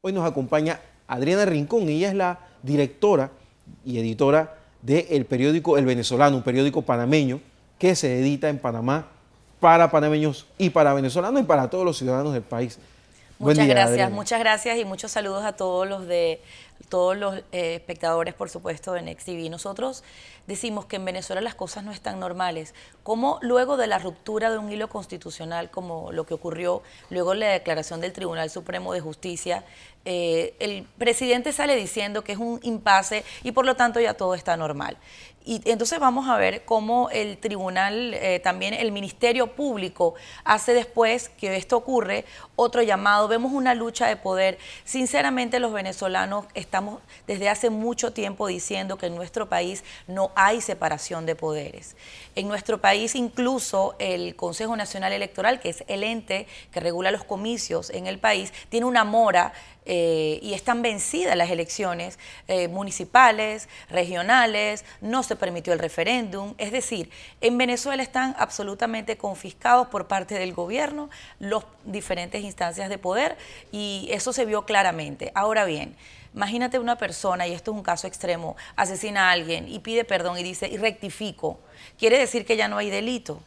Hoy nos acompaña Adriana Rincón, ella es la directora y editora del periódico El Venezolano, un periódico panameño que se edita en Panamá para panameños y para venezolanos y para todos los ciudadanos del país. Muchas gracias, muchas gracias y muchos saludos a todos los de todos los eh, espectadores, por supuesto, de TV. Nosotros decimos que en Venezuela las cosas no están normales. ¿Cómo luego de la ruptura de un hilo constitucional como lo que ocurrió, luego la declaración del Tribunal Supremo de Justicia, eh, el presidente sale diciendo que es un impasse y por lo tanto ya todo está normal? Y entonces vamos a ver cómo el tribunal, eh, también el Ministerio Público, hace después que esto ocurre otro llamado. Vemos una lucha de poder. Sinceramente los venezolanos estamos desde hace mucho tiempo diciendo que en nuestro país no hay separación de poderes. En nuestro país incluso el Consejo Nacional Electoral, que es el ente que regula los comicios en el país, tiene una mora eh, y están vencidas las elecciones eh, municipales, regionales, no se permitió el referéndum. Es decir, en Venezuela están absolutamente confiscados por parte del gobierno las diferentes instancias de poder y eso se vio claramente. Ahora bien, Imagínate una persona, y esto es un caso extremo, asesina a alguien y pide perdón y dice, y rectifico. Quiere decir que ya no hay delito.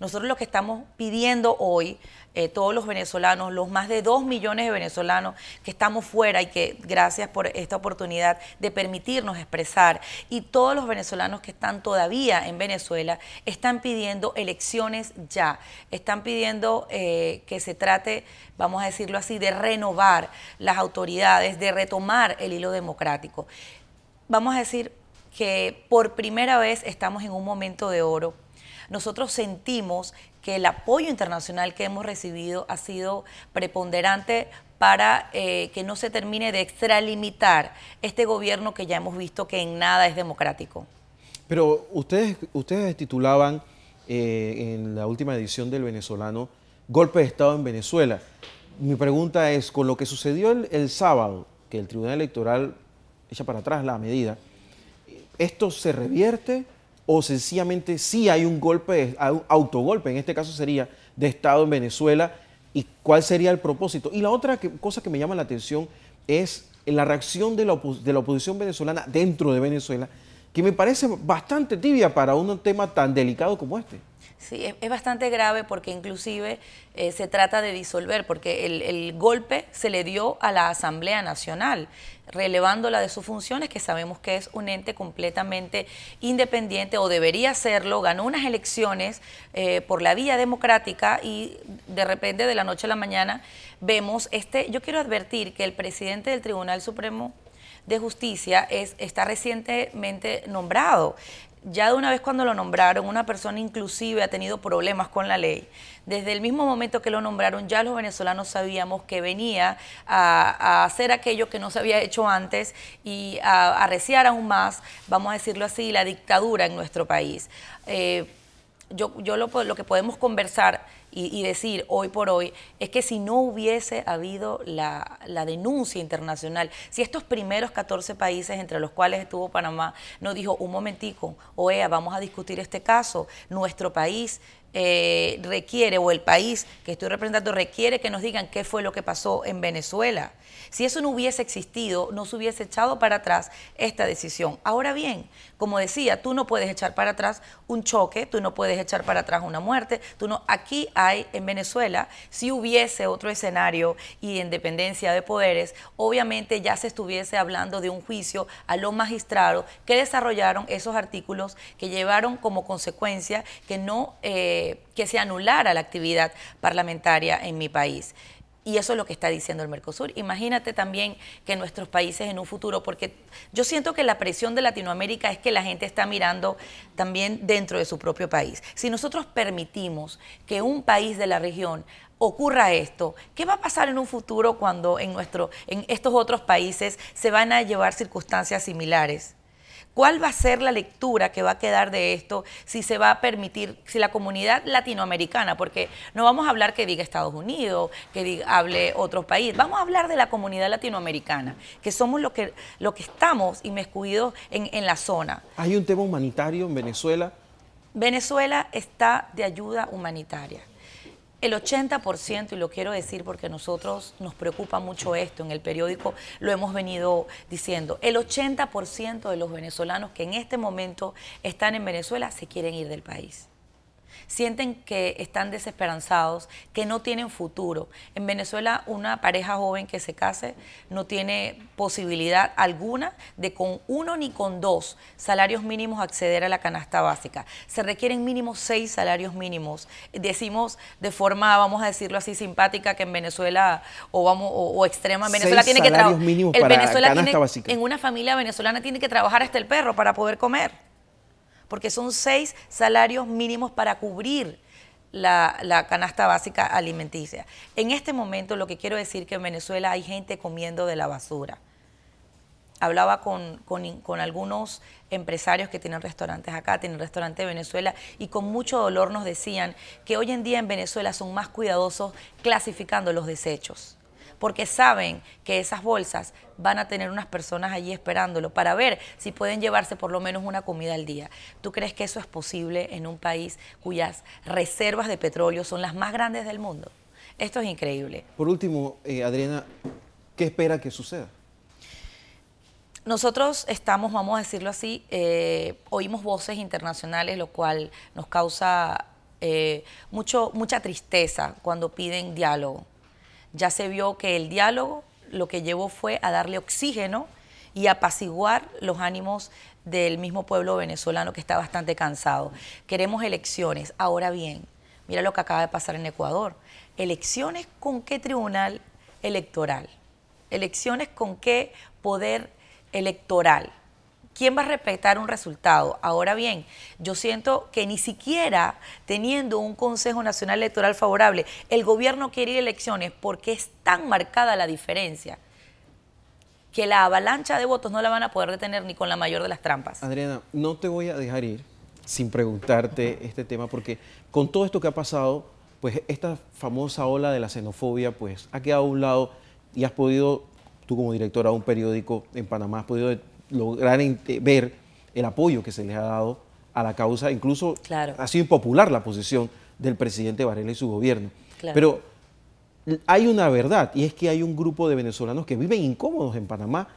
Nosotros lo que estamos pidiendo hoy, eh, todos los venezolanos, los más de dos millones de venezolanos que estamos fuera y que gracias por esta oportunidad de permitirnos expresar, y todos los venezolanos que están todavía en Venezuela, están pidiendo elecciones ya, están pidiendo eh, que se trate, vamos a decirlo así, de renovar las autoridades, de retomar el hilo democrático. Vamos a decir que por primera vez estamos en un momento de oro nosotros sentimos que el apoyo internacional que hemos recibido ha sido preponderante para eh, que no se termine de extralimitar este gobierno que ya hemos visto que en nada es democrático. Pero ustedes, ustedes titulaban eh, en la última edición del venezolano Golpe de Estado en Venezuela. Mi pregunta es, con lo que sucedió el, el sábado, que el Tribunal Electoral echa para atrás la medida, ¿esto se revierte? o sencillamente si hay un golpe, un autogolpe, en este caso sería de Estado en Venezuela, y cuál sería el propósito. Y la otra cosa que me llama la atención es la reacción de la, de la oposición venezolana dentro de Venezuela, que me parece bastante tibia para un tema tan delicado como este. Sí, es, bastante grave porque inclusive eh, se trata de disolver, porque el, golpe se le dio a la Asamblea Nacional, relevándola de sus funciones, que sabemos que es un ente completamente independiente o debería serlo, ganó unas elecciones eh, por la vía democrática y de repente de la noche a la mañana vemos este, yo quiero advertir que el presidente del Tribunal Supremo de Justicia es, está recientemente nombrado. Ya de una vez cuando lo nombraron, una persona inclusive ha tenido problemas con la ley. Desde el mismo momento que lo nombraron, ya los venezolanos sabíamos que venía a, hacer aquello que no se había hecho antes y a arreciar aún más, vamos a decirlo así, la dictadura en nuestro país. Eh, yo, yo lo, lo, que podemos conversar y, decir hoy por hoy es que si no hubiese habido la, la, denuncia internacional, si estos primeros 14 países entre los cuales estuvo Panamá no dijo, un momentico, OEA, vamos a discutir este caso, nuestro país eh, requiere o el país que estoy representando requiere que nos digan qué fue lo que pasó en Venezuela. Si eso no hubiese existido, no se hubiese echado para atrás esta decisión. Ahora bien, como decía, tú no puedes echar para atrás un choque, tú no puedes echar para atrás una muerte, tú no. Aquí hay en Venezuela, si hubiese otro escenario y independencia de poderes, obviamente ya se estuviese hablando de un juicio a los magistrados que desarrollaron esos artículos que llevaron como consecuencia que no eh, que se anulara la actividad parlamentaria en mi país. Y eso es lo que está diciendo el Mercosur. Imagínate también que nuestros países en un futuro, porque yo siento que la presión de Latinoamérica es que la gente está mirando también dentro de su propio país. Si nosotros permitimos que un país de la región ocurra esto, ¿qué va a pasar en un futuro cuando en, nuestro, en estos otros países se van a llevar circunstancias similares? ¿Cuál va a ser la lectura que va a quedar de esto si se va a permitir, si la comunidad latinoamericana, porque no vamos a hablar que diga Estados Unidos, que hable otro país, vamos a hablar de la comunidad latinoamericana, que somos los que, lo que estamos inmiscuidos en, en la zona. ¿Hay un tema humanitario en Venezuela? Venezuela está de ayuda humanitaria. El 80%, y lo quiero decir porque nosotros nos preocupa mucho esto, en el periódico lo hemos venido diciendo, el 80% de los venezolanos que en este momento están en Venezuela se quieren ir del país sienten que están desesperanzados, que no tienen futuro. En Venezuela una pareja joven que se case no tiene posibilidad alguna de con uno ni con dos salarios mínimos acceder a la canasta básica. Se requieren mínimo seis salarios mínimos. Decimos de forma, vamos a decirlo así, simpática que en Venezuela o vamos o, o extrema Venezuela tiene que trabajar. en una familia venezolana tiene que trabajar hasta el perro para poder comer porque son seis salarios mínimos para cubrir la, canasta básica alimenticia. En este momento lo que quiero decir es que en Venezuela hay gente comiendo de la basura. Hablaba con, con algunos empresarios que tienen restaurantes acá, tienen restaurante de Venezuela, y con mucho dolor nos decían que hoy en día en Venezuela son más cuidadosos clasificando los desechos porque saben que esas bolsas van a tener unas personas allí esperándolo para ver si pueden llevarse por lo menos una comida al día. ¿Tú crees que eso es posible en un país cuyas reservas de petróleo son las más grandes del mundo? Esto es increíble. Por último, eh, Adriana, ¿qué espera que suceda? Nosotros estamos, vamos a decirlo así, eh, oímos voces internacionales, lo cual nos causa eh, mucho, mucha tristeza cuando piden diálogo ya se vio que el diálogo lo que llevó fue a darle oxígeno y apaciguar los ánimos del mismo pueblo venezolano que está bastante cansado. Queremos elecciones. Ahora bien, mira lo que acaba de pasar en Ecuador. Elecciones con qué tribunal electoral. Elecciones con qué poder electoral. ¿Quién va a respetar un resultado? Ahora bien, yo siento que ni siquiera teniendo un Consejo Nacional Electoral favorable, el gobierno quiere ir a elecciones porque es tan marcada la diferencia que la avalancha de votos no la van a poder detener ni con la mayor de las trampas. Adriana, no te voy a dejar ir sin preguntarte este tema porque con todo esto que ha pasado, pues esta famosa ola de la xenofobia pues ha quedado a un lado y has podido, tú como directora de un periódico en Panamá, has podido lograr ver el apoyo que se les ha dado a la causa, incluso ha sido impopular la posición del presidente Varela y su gobierno. Pero hay una verdad y es que hay un grupo de venezolanos que viven incómodos en Panamá,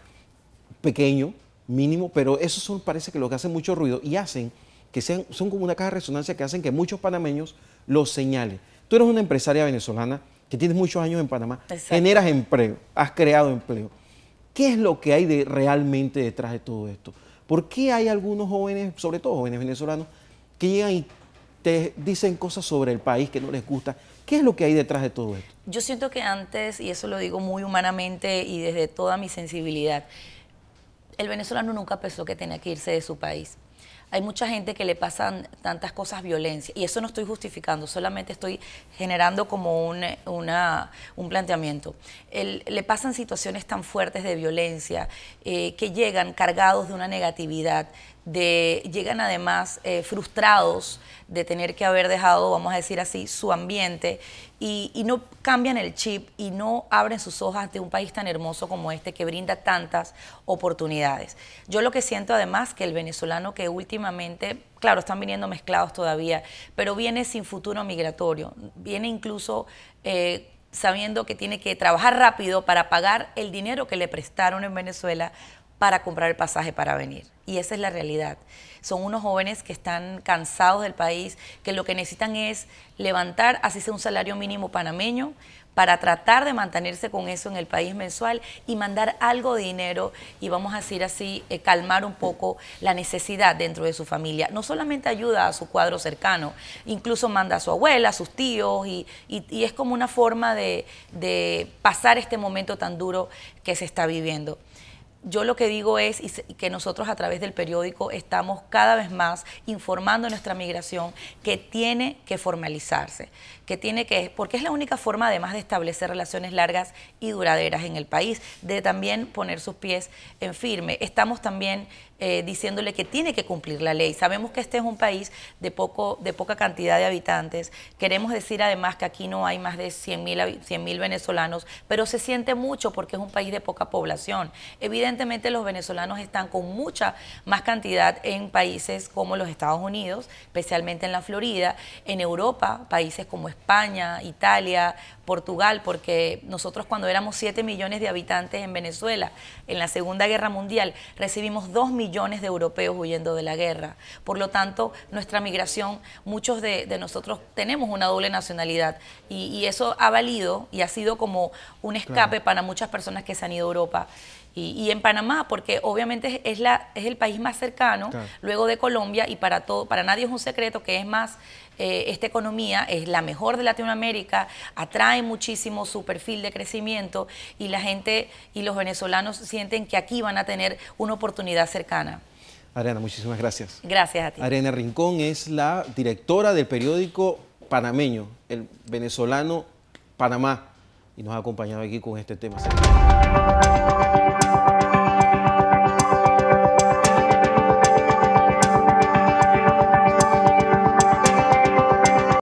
pequeño, mínimo, pero eso son, parece que lo que hacen mucho ruido y hacen que sean, son como una caja de resonancia que hacen que muchos panameños los señalen. Tú eres una empresaria venezolana que tienes muchos años en Panamá, generas empleo, has creado empleo. ¿Qué es lo que hay de, realmente detrás de todo esto? ¿Por qué hay algunos jóvenes, sobre todo jóvenes venezolanos, que llegan y te dicen cosas sobre el país que no les gusta? ¿Qué es lo que hay detrás de todo esto? Yo siento que antes, y eso lo digo muy humanamente y desde toda mi sensibilidad, el venezolano nunca pensó que tenía que irse de su país hay mucha gente que le pasan tantas cosas violencia y eso no estoy justificando, solamente estoy generando como un, un planteamiento. le pasan situaciones tan fuertes de violencia eh, que llegan cargados de una negatividad, de, llegan además eh, frustrados de tener que haber dejado, vamos a decir así, su ambiente y, no cambian el chip y no abren sus hojas de un país tan hermoso como este que brinda tantas oportunidades. Yo lo que siento además que el venezolano que últimamente, claro, están viniendo mezclados todavía, pero viene sin futuro migratorio, viene incluso... Eh, sabiendo que tiene que trabajar rápido para pagar el dinero que le prestaron en Venezuela para comprar el pasaje para venir. Y esa es la realidad. Son unos jóvenes que están cansados del país, que lo que necesitan es levantar, así sea un salario mínimo panameño, para tratar de mantenerse con eso en el país mensual y mandar algo de dinero y vamos a decir así, eh, calmar un poco la necesidad dentro de su familia. No solamente ayuda a su cuadro cercano, incluso manda a su abuela, a sus tíos y, es como una forma de pasar este momento tan duro que se está viviendo yo lo que digo es que nosotros a través del periódico estamos cada vez más informando nuestra migración que tiene que formalizarse tiene que, porque es la única forma además de establecer relaciones largas y duraderas en el país, de también poner sus pies en firme. Estamos también eh, diciéndole que tiene que cumplir la ley. Sabemos que este es un país de, poco, de poca cantidad de habitantes. Queremos decir además que aquí no hay más de 100.000 mil venezolanos, pero se siente mucho porque es un país de poca población. Evidentemente los venezolanos están con mucha más cantidad en países como los Estados Unidos, especialmente en la Florida, en Europa, países como España, España, Italia, Portugal, porque nosotros cuando éramos 7 millones de habitantes en Venezuela, en la Segunda Guerra Mundial, recibimos 2 millones de europeos huyendo de la guerra. Por lo tanto, nuestra migración, muchos de, nosotros tenemos una doble nacionalidad y, eso ha valido y ha sido como un escape para muchas personas que se han ido a Europa. Y, en Panamá, porque obviamente es, el país más cercano, luego de Colombia, y para, todo, para nadie es un secreto que es más eh, esta economía es la mejor de Latinoamérica, atrae muchísimo su perfil de crecimiento y la gente y los venezolanos sienten que aquí van a tener una oportunidad cercana. arena muchísimas gracias. Gracias a ti. Arena Rincón es la directora del periódico panameño, el venezolano Panamá, y nos ha acompañado aquí con este tema.